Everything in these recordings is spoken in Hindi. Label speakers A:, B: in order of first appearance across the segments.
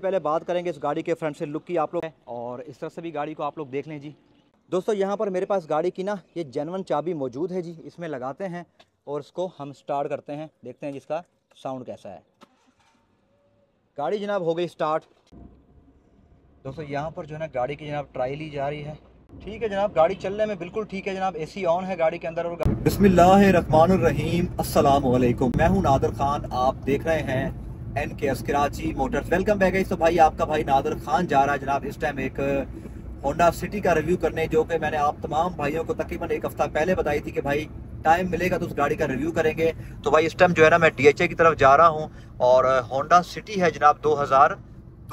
A: सबसे पहले बात करेंगे इस गाड़ी के फ्रंट से लुक की आप लोग और इस तरह से भी गाड़ी को आप लोग देख लें जी दोस्तों यहाँ पर मेरे पास गाड़ी की ना ये जेनवन चाबी मौजूद है जी इसमें लगाते हैं और इसको हम स्टार्ट करते हैं देखते हैं जिसका साउंड कैसा है गाड़ी जनाब हो गई स्टार्ट दोस्तों यहाँ पर जो है ना गाड़ी की जनाब ट्राई ली जा रही है ठीक है जनाब गाड़ी चलने में बिल्कुल ठीक है जनाब एसी ऑन है गाड़ी के अंदर और बिस्मिल्लाह रहीम अस्सलाम वालेकुम मैं हूं नादर खान आप देख रहे हैं N K S Karachi motors welcome back है तो भाई आपका भाई नादर खान जा रहा है जनाब इस टाइम एक होंडा सिटी का रिव्यू करने जो कि मैंने आप तमाम भाइयों को तकरीबन एक हफ्ता पहले बताई थी कि भाई टाइम मिलेगा तो उस गाड़ी का रिव्यू करेंगे तो भाई इस टाइम जो है ना मैं डी की तरफ जा रहा हूँ और होंडा सिटी है जनाब दो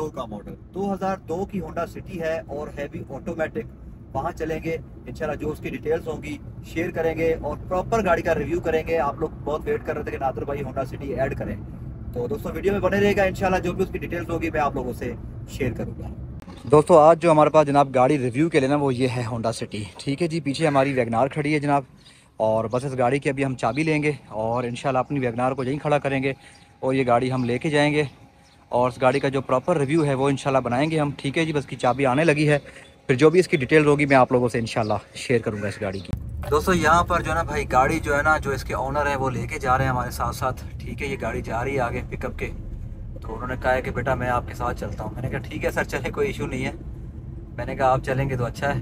A: दो का मॉडल दो की होंडा सिटी है और हैवी ऑटोमेटिक वहाँ चलेंगे इंशाल्लाह जो उसकी डिटेल्स होंगी शेयर करेंगे और प्रॉपर गाड़ी का रिव्यू करेंगे आप लोग बहुत वेट कर रहे थे कि नादर भाई होंडा सिटी ऐड करें तो दोस्तों वीडियो में बने रहेगा इनशाला जो भी उसकी डिटेल्स होगी मैं आप लोगों से शेयर करूँगा दोस्तों आज जो हमारे पास जनाब गाड़ी रिव्यू के लिए ना वो ये है होंडा सिटी ठीक है जी पीछे हमारी वैगनार खड़ी है जनाब और बस इस गाड़ी की अभी हम चाबी लेंगे और इन अपनी वैगनार को यहीं खड़ा करेंगे और ये गाड़ी हम लेके जाएंगे और इस गाड़ी का जो प्रॉपर रिव्यू है वो इनशाला बनाएंगे हम ठीक है जी बस की चाबी आने लगी है फिर जो भी इसकी डिटेल होगी मैं आप लोगों से इनशाला शेयर करूँगा इस गाड़ी की दोस्तों यहाँ पर जो है ना भाई गाड़ी जो है ना जो इसके ऑनर है वो लेके जा रहे हैं हमारे साथ साथ ठीक है ये गाड़ी जा रही है आगे पिकअप के तो उन्होंने कहा है कि बेटा मैं आपके साथ चलता हूँ मैंने कहा ठीक है सर चले कोई इशू नहीं है मैंने कहा आप चलेंगे तो अच्छा है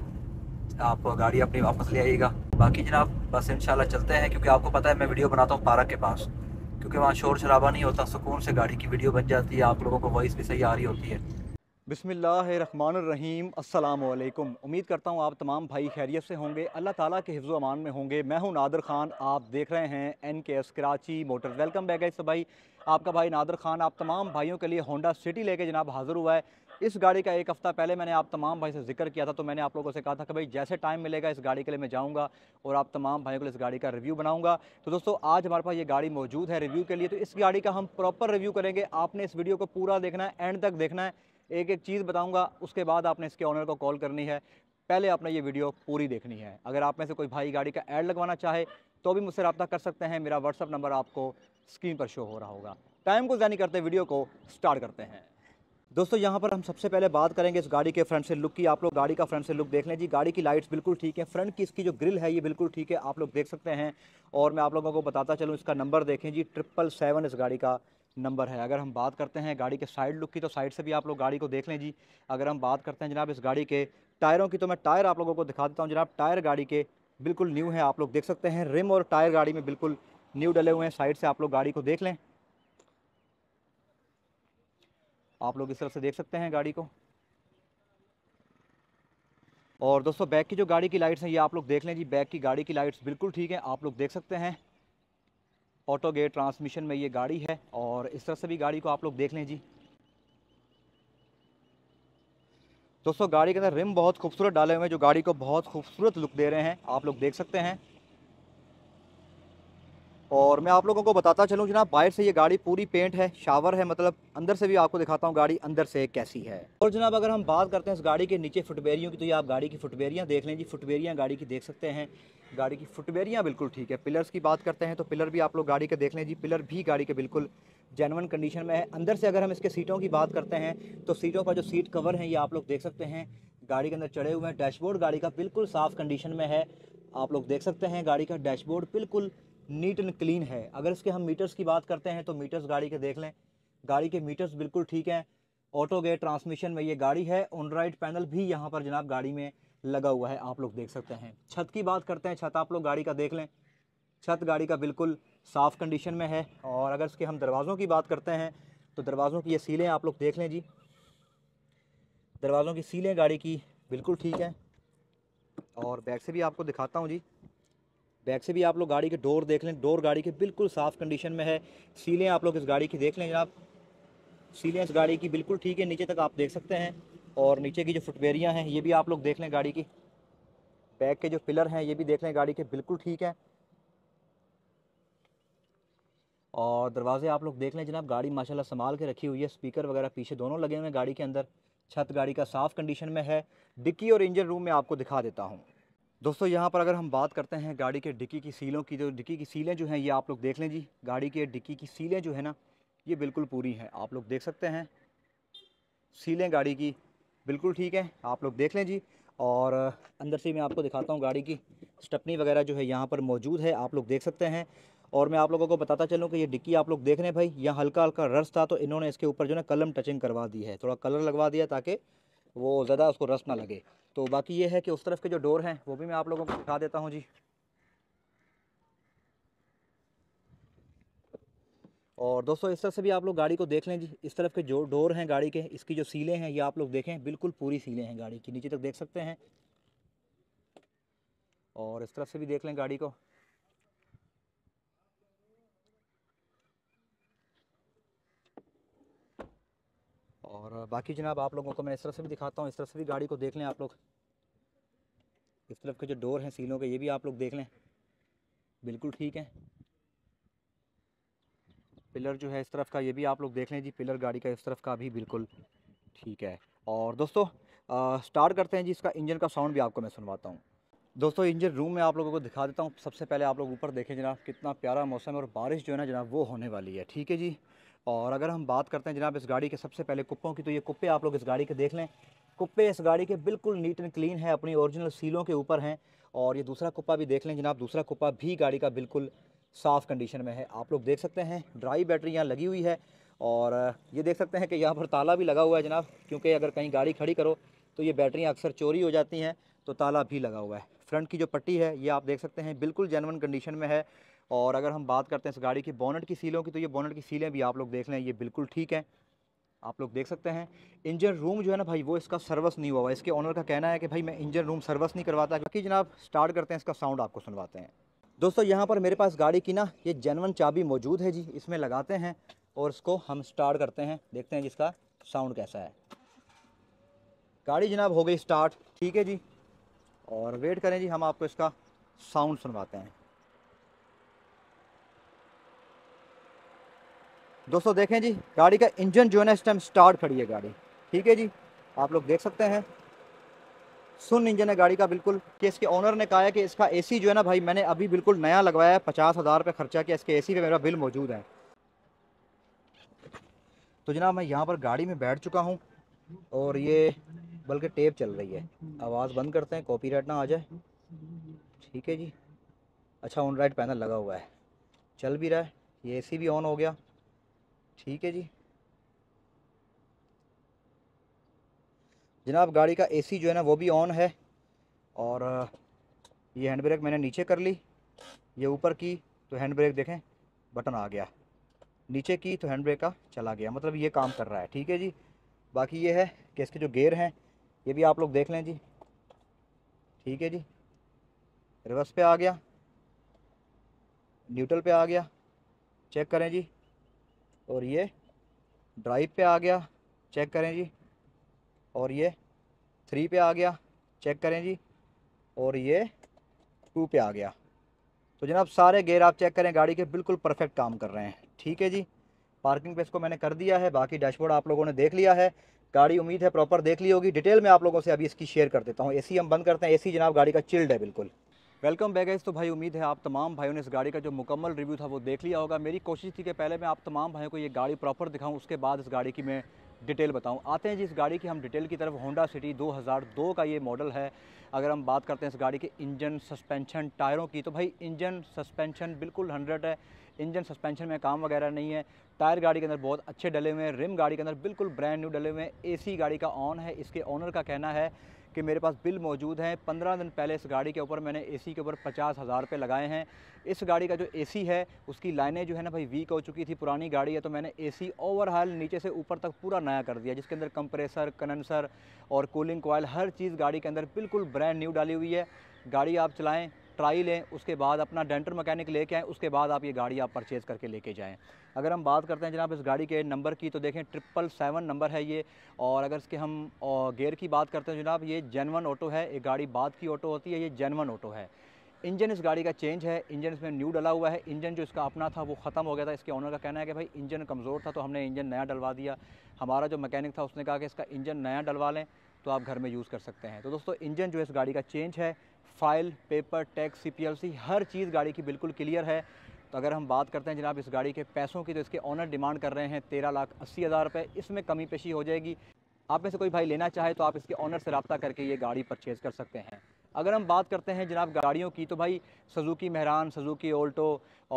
A: आप गाड़ी अपनी वापस ले आइएगा बाकी जनाब बस इन चलते हैं क्योंकि आपको पता है मैं वीडियो बनाता हूँ पार्क के पास क्योंकि वहाँ शोर शराबा नहीं होता सुकून से गाड़ी की वीडियो बन जाती है आप लोगों को वॉइस भी सही आ रही होती है बसमीम अल्लाम उम्मीद करता हूँ आप तमाम भाई खैरियत से होंगे अल्लाह ताला के हिफ्ज़ अमान में होंगे मैं हूँ नादर ख़ान आप देख रहे हैं N K S Karachi motor welcome back है इस भाई आपका भाई नादर ख़ान आप तमाम भाइयों के लिए होंडा सिटी लेके जनाब हाज़िर हुआ है इस गाड़ी का एक हफ़्ता पहले मैंने आप तमाम भाई से जिक्र किया था तो मैंने आप लोगों से कहा था कि भाई जैसे टाइम मिलेगा इस गाड़ी के लिए मैं जाऊँगा और आप तमाम भाइयों के लिए इस गाड़ी का रिव्यू बनाऊंगा तो दोस्तों आज हमारे पास ये गाड़ी मौजूद है रिव्यू के लिए तो इस गाड़ी का हम प्रॉपर रिव्यू करेंगे आपने इस वीडियो को पूरा देखना है एंड तक देखना है एक एक चीज़ बताऊँगा उसके बाद आपने इसके ऑनर को कॉल करनी है पहले आपने ये वीडियो पूरी देखनी है अगर आप में से कोई भाई गाड़ी का ऐड लगवाना चाहे तो भी मुझसे रब्ता कर सकते हैं मेरा व्हाट्सअप नंबर आपको स्क्रीन पर शो हो रहा होगा टाइम को जानी करते वीडियो को स्टार्ट करते हैं दोस्तों यहाँ पर हम सबसे पहले बात करेंगे इस गाड़ी के फ्रंट से लुक की आप लोग गाड़ी का फ्रंट से लुक देख लें जी गाड़ी की लाइट्स बिल्कुल ठीक है फ्रंट की इसकी जो ग्रिल है ये बिल्कुल ठीक है आप लोग देख सकते हैं और मैं आप लोगों को बताता चलूँ इसका नंबर देखें जी ट्रिपल सेवन इस गाड़ी का नंबर है अगर हम बात करते हैं गाड़ी के साइड लुक की तो साइड से भी आप लोग गाड़ी को देख लें जी अगर हम बात करते हैं जनाब इस गाड़ी के टायरों की तो मैं टायर आप लोगों को दिखा देता हूँ जनाब टायर गाड़ी के बिल्कुल न्यू है आप लोग देख सकते हैं रिम और टायर गाड़ी में बिल्कुल न्यू डले हुए हैं साइड से आप लोग गाड़ी को देख लें आप लोग इस तरह से देख सकते हैं गाड़ी को और दोस्तों बैक की जो गाड़ी की लाइट्स हैं ये आप लोग देख लें जी बैक की गाड़ी की लाइट्स बिल्कुल ठीक है आप लोग देख सकते हैं ऑटो गेट ट्रांसमिशन में ये गाड़ी है और इस तरह से भी गाड़ी को आप लोग देख लें जी दोस्तों गाड़ी के अंदर रिम बहुत खूबसूरत डाले हुए हैं जो गाड़ी को बहुत खूबसूरत लुक दे रहे हैं आप लोग देख सकते हैं और मैं आप लोगों को बताता चलूँ जनाब बाहर से ये गाड़ी पूरी पेंट है शावर है मतलब अंदर से भी आपको दिखाता हूँ गाड़ी अंदर से कैसी है और जनाब अगर हम बात करते हैं इस गाड़ी के नीचे फुटबेरियों की तो ये आप गाड़ी की फुटबेरियाँ देख लें जी फुटबेरियाँ गाड़ी की देख सकते हैं गाड़ी की फुटबेरियाँ बिल्कुल ठीक है पिलर्स की बात करते हैं तो पिलर भी आप लोग गाड़ी के देख लें जी पिलर भी गाड़ी के बिल्कुल जेनवन कंडीशन में है अंदर से अगर हम इसके सीटों की बात करते हैं तो सीटों का जो सीट कवर है ये आप लोग देख सकते हैं गाड़ी के अंदर चढ़े हुए हैं डैशबोर्ड गाड़ी का बिल्कुल साफ़ कंडीशन में है आप लोग देख सकते हैं गाड़ी का डैशबोर्ड बिल्कुल नीट एंड क्लीन है अगर इसके हम मीटर्स की बात करते हैं तो मीटर्स गाड़ी के देख लें गाड़ी के मीटर्स बिल्कुल ठीक हैं ऑटो गेट ट्रांसमिशन में ये गाड़ी है ऑन राइट पैनल भी यहाँ पर जनाब गाड़ी में लगा हुआ है आप लोग देख सकते हैं छत की बात करते हैं छत आप लोग गाड़ी का देख लें छत गाड़ी का बिल्कुल साफ़ कंडीशन में है और अगर इसके हम दरवाज़ों की बात करते हैं तो दरवाज़ों की ये सीलें आप लोग देख लें जी दरवाज़ों की सीलें गाड़ी की बिल्कुल ठीक हैं और बैग से भी आपको दिखाता हूँ जी बैक से भी आप लोग गाड़ी के डोर देख लें डोर गाड़ी के बिल्कुल साफ़ कंडीशन में है सीलें आप लोग इस गाड़ी की देख लें जनाब सीलें इस गाड़ी की बिल्कुल ठीक है नीचे तक आप देख सकते हैं और नीचे की जो फुटवेरियाँ हैं ये भी आप लोग देख लें गाड़ी की बैक के जो पिलर हैं ये भी देख लें गाड़ी के बिल्कुल ठीक हैं और दरवाजे आप लोग देख लें जनाब गाड़ी माशाल्लाह संभाल के रखी हुई है स्पीकर वगैरह पीछे दोनों लगे हुए हैं गाड़ी के अंदर छत गाड़ी का साफ़ कंडीशन में है डिक्की और इंजन रूम में आपको दिखा देता हूँ दोस्तों यहाँ पर अगर हम बात करते हैं गाड़ी के डिक्की की सीलों की जो डिक्की की सीलें जो हैं ये आप लोग देख लें जी गाड़ी के डिक्की की सीलें जो है ना ये बिल्कुल पूरी हैं आप लोग देख सकते हैं सीलें गाड़ी की बिल्कुल ठीक है आप लोग देख लें जी और अंदर से मैं आपको दिखाता हूँ गाड़ी की स्टपनी वगैरह जो है यहाँ पर मौजूद है आप लोग देख सकते हैं और मैं आप लोगों को बताता चलूँ कि ये डिक्की आप लोग देख रहे हैं भाई यहाँ हल्का हल्का रस था तो इन्होंने इसके ऊपर जो है कलम टचिंग करवा दी है थोड़ा कलर लगवा दिया ताकि वो ज़्यादा उसको रस ना लगे तो बाकी ये है कि उस तरफ के जो डोर हैं वो भी मैं आप लोगों को दिखा देता हूँ जी और दोस्तों इस तरह से भी आप लोग गाड़ी को देख लें जी इस तरफ के जो डोर हैं गाड़ी के इसकी जो सीलें हैं ये आप लोग देखें बिल्कुल पूरी सीलें हैं गाड़ी की नीचे तक देख सकते हैं और इस तरफ से भी देख लें गाड़ी को बाकी जनाब आप लोगों को मैं इस तरफ से भी दिखाता हूँ इस तरफ से भी गाड़ी को देख लें आप लोग इस तरफ के जो डोर हैं सीलों के ये भी आप लोग देख लें बिल्कुल ठीक है पिलर जो है इस तरफ का ये भी आप लोग देख लें जी पिलर गाड़ी का इस तरफ का भी बिल्कुल ठीक है और दोस्तों स्टार्ट करते हैं जी इसका इंजन का साउंड भी आपको मैं सुनवाता हूँ दोस्तों इंजन रूम में आप लोगों को दिखा देता हूँ सबसे पहले आप लोग ऊपर देखें जनाब कितना प्यारा मौसम है और बारिश जो है ना जनाब वो होने वाली है ठीक है जी और अगर हम बात करते हैं जनाब इस गाड़ी के सबसे पहले कुप्पों की तो ये कुप्पे आप लोग इस गाड़ी के देख लें कुप्पे इस गाड़ी के बिल्कुल नीट एंड क्लीन है अपनी ओरिजिनल सीलों के ऊपर हैं और ये दूसरा कुप्पा भी देख लें जनाब दूसरा कुप्पा भी गाड़ी का बिल्कुल साफ़ कंडीशन में है आप लोग देख सकते हैं ड्राई बैटरी यहाँ लगी हुई है और ये देख सकते हैं कि यहाँ पर ताला भी लगा हुआ है जनाब क्योंकि अगर कहीं गाड़ी खड़ी करो तो ये बैटरियाँ अक्सर चोरी हो जाती हैं तो ताला भी लगा हुआ है फ्रंट की जो पट्टी है ये आप देख सकते हैं बिल्कुल जेनवन कंडीशन में है और अगर हम बात करते हैं इस गाड़ी की बोनट की सीलों की तो ये बोनट की सीलें भी आप लोग देख लें ये बिल्कुल ठीक है आप लोग देख सकते हैं इंजन रूम जो है ना भाई वो इसका सर्विस नहीं हुआ हुआ इसके ऑनर का कहना है कि भाई मैं इंजन रूम सर्विस नहीं करवाता क्योंकि जनाब स्टार्ट करते हैं इसका साउंड आपको सुनवाते हैं दोस्तों यहाँ पर मेरे पास गाड़ी की ना ये जेनवन चाबी मौजूद है जी इसमें लगाते हैं और इसको हम स्टार्ट करते हैं देखते हैं जिसका साउंड कैसा है गाड़ी जनाब हो गई स्टार्ट ठीक है जी और वेट करें जी हम आपको इसका साउंड सुनवाते हैं दोस्तों देखें जी गाड़ी का इंजन जो है ना इस टाइम स्टार्ट खड़ी है गाड़ी ठीक है जी आप लोग देख सकते हैं सुन इंजन है गाड़ी का बिल्कुल कि इसके ओनर ने कहा है कि इसका एसी जो है ना भाई मैंने अभी बिल्कुल नया लगवाया है पचास हज़ार रुपये खर्चा किया इसके एसी पे मेरा बिल मौजूद है तो जनाब मैं यहाँ पर गाड़ी में बैठ चुका हूँ और ये बल्कि टेप चल रही है आवाज़ बंद करते हैं कॉपी ना आ जाए ठीक है जी अच्छा ऑन राइट पैनल लगा हुआ है चल भी रहा है ये एसी भी ऑन हो गया ठीक है जी जनाब गाड़ी का एसी जो है ना वो भी ऑन है और ये हैंड ब्रेक मैंने नीचे कर ली ये ऊपर की तो हैंड ब्रेक देखें बटन आ गया नीचे की तो हैंड ब्रेक का चला गया मतलब ये काम कर रहा है ठीक है जी बाकी ये है कि इसके जो गेयर हैं ये भी आप लोग देख लें जी ठीक है जी रिवर्स पे आ गया न्यूट्रल पे आ गया चेक करें जी और ये ड्राइव पे आ गया चेक करें जी और ये थ्री पे आ गया चेक करें जी और ये टू पे आ गया तो जनाब सारे गेयर आप चेक करें गाड़ी के बिल्कुल परफेक्ट काम कर रहे हैं ठीक है जी पार्किंग पे इसको मैंने कर दिया है बाकी डैशबोर्ड आप लोगों ने देख लिया है गाड़ी उम्मीद है प्रॉपर देख ली होगी डिटेल में आप लोगों से अभी इसकी शेयर कर देता हूँ ए हम बंद करते हैं ए जनाब गाड़ी का चिल्ड है बिल्कुल वेलकम बैक गाइस तो भाई उम्मीद है आप तमाम भाइयों ने इस गाड़ी का जो मुकम्मल रिव्यू था वो देख लिया होगा मेरी कोशिश थी कि पहले मैं आप तमाम भाइयों को ये गाड़ी प्रॉपर दिखाऊं उसके बाद इस गाड़ी की मैं डिटेल बताऊं आते हैं जी इस गाड़ी की हम डिटेल की तरफ होंडा सिटी 2002 का ये मॉडल है अगर हम बात करते हैं इस गाड़ी के इंजन सस्पेंशन टायरों की तो भाई इंजन सस्पेंशन बिल्कुल हंड्रेड है इंजन सस्पेंशन में काम वगैरह नहीं है टायर गाड़ी के अंदर बहुत अच्छे डले हुए हैं रिम गाड़ी के अंदर बिल्कुल ब्रांड न्यू डले हुए हैं एसी गाड़ी का ऑन है इसके ऑनर का कहना है कि मेरे पास बिल मौजूद हैं पंद्रह दिन पहले इस गाड़ी के ऊपर मैंने एसी के ऊपर पचास हज़ार रुपये लगाए हैं इस गाड़ी का जो एसी है उसकी लाइनें जो है ना भाई वीक हो चुकी थी पुरानी गाड़ी है तो मैंने एसी ओवरऑल नीचे से ऊपर तक पूरा नया कर दिया जिसके अंदर कंप्रेसर कनसर और कूलिंग कोयल हर चीज़ गाड़ी के अंदर बिल्कुल ब्रांड न्यू डाली हुई है गाड़ी आप चलाएँ ट्राई लें उसके बाद अपना डेंटर मकैनिक लेके आएँ उसके बाद आप ये गाड़ी आप परचेज़ करके लेके जाएँ अगर हम बात करते हैं जनाब इस गाड़ी के नंबर की तो देखें ट्रिपल सेवन नंबर है ये और अगर इसके हम गेयर की बात करते हैं जनाब ये जेनवन ऑटो है एक गाड़ी बाद की ऑटो होती है ये जेनवन ऑटो है इंजन इस गाड़ी का चेंज है इंजन इसमें न्यू डला हुआ है इंजन जो इसका अपना था वो ख़त्म हो गया था इसके ऑनर का कहना है कि भाई इंजन कमज़ोर था तो हमने इंजन नया डलवा दिया हमारा जो मैकेनिक था उसने कहा कि इसका इंजन नया डलवा लें तो आप घर में यूज़ कर सकते हैं तो दोस्तों इंजन जो इस गाड़ी का चेंज है फाइल पेपर टैक्स सी हर चीज़ गाड़ी की बिल्कुल क्लियर है तो अगर हम बात करते हैं जनाब इस गाड़ी के पैसों की तो इसके ऑनर डिमांड कर रहे हैं तेरह लाख अस्सी हज़ार रुपये इसमें कमी पेशी हो जाएगी आप में से कोई भाई लेना चाहे तो आप इसके ऑनर से रबता करके ये गाड़ी परचेज़ कर सकते हैं अगर हम बात करते हैं जनाब गाड़ियों की तो भाई सजुकी महरान सजुकी ओल्टो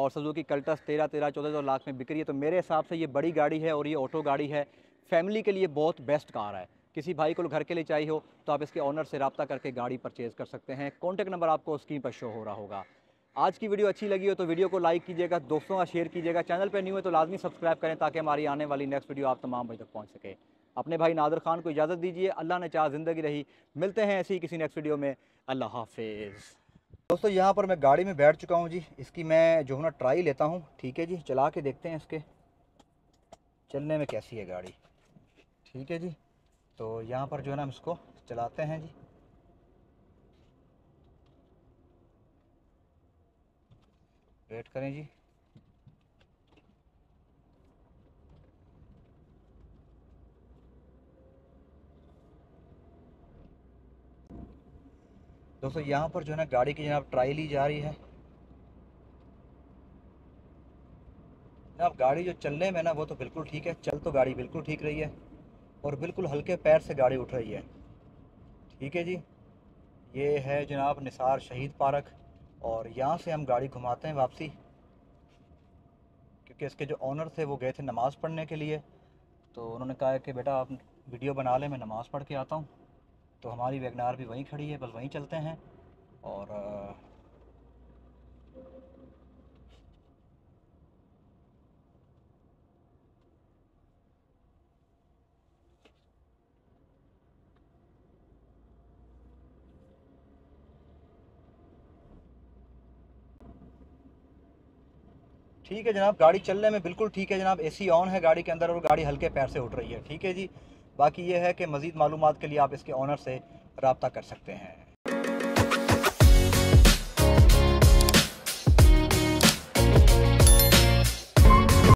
A: और सजुकी कल्टस तेरह तेरह चौदह चौदह लाख में बिक्री है तो मेरे हिसाब से ये बड़ी गाड़ी है और ये ऑटो गाड़ी है फैमिली के लिए बहुत बेस्ट कार है किसी भाई को घर के लिए चाहिए हो तो आप इसके ऑनर से रबता करके गाड़ी परचेज़ कर सकते हैं कॉन्टैक्ट नंबर आपको स्क्रीन पर शो हो रहा होगा आज की वीडियो अच्छी लगी हो तो वीडियो को लाइक कीजिएगा दोस्तों का शेयर कीजिएगा चैनल पर न्यू है तो लाजमी सब्सक्राइब करें ताकि हमारी आने वाली नेक्स्ट वीडियो आप तमाम भाई तक पहुँच सके अपने भाई नादर खान को इजाज़त दीजिए अल्लाह ने चाह ज़िंदगी रही मिलते हैं ऐसी किसी नेक्स्ट वीडियो में अल्लाह हाफिज़ दोस्तों यहाँ पर मैं गाड़ी में बैठ चुका हूँ जी इसकी मैं जो है ना ट्राई लेता हूँ ठीक है जी चला के देखते हैं इसके चलने में कैसी है गाड़ी ठीक है जी तो यहाँ पर जो है ना हम इसको चलाते हैं जी वेट करें जी दोस्तों यहाँ पर जो है ना गाड़ी की जनाब ट्राई ली जा रही है जनाब गाड़ी जो चलने में ना वो तो बिल्कुल ठीक है चल तो गाड़ी बिल्कुल ठीक रही है और बिल्कुल हल्के पैर से गाड़ी उठ रही है ठीक है जी ये है जनाब निसार शहीद पार्क और यहाँ से हम गाड़ी घुमाते हैं वापसी क्योंकि इसके जो ऑनर थे वो गए थे नमाज़ पढ़ने के लिए तो उन्होंने कहा कि बेटा आप वीडियो बना लें मैं नमाज़ पढ़ के आता हूँ तो हमारी वेगनार भी वहीं खड़ी है बस वहीं चलते हैं और ठीक है जनाब गाड़ी चलने में बिल्कुल ठीक है जनाब एसी ऑन है गाड़ी के अंदर और गाड़ी हल्के पैर से उठ रही है ठीक है जी बाकी ये है कि मज़ीद मालूम के लिए आप इसके ऑनर से रबता कर सकते हैं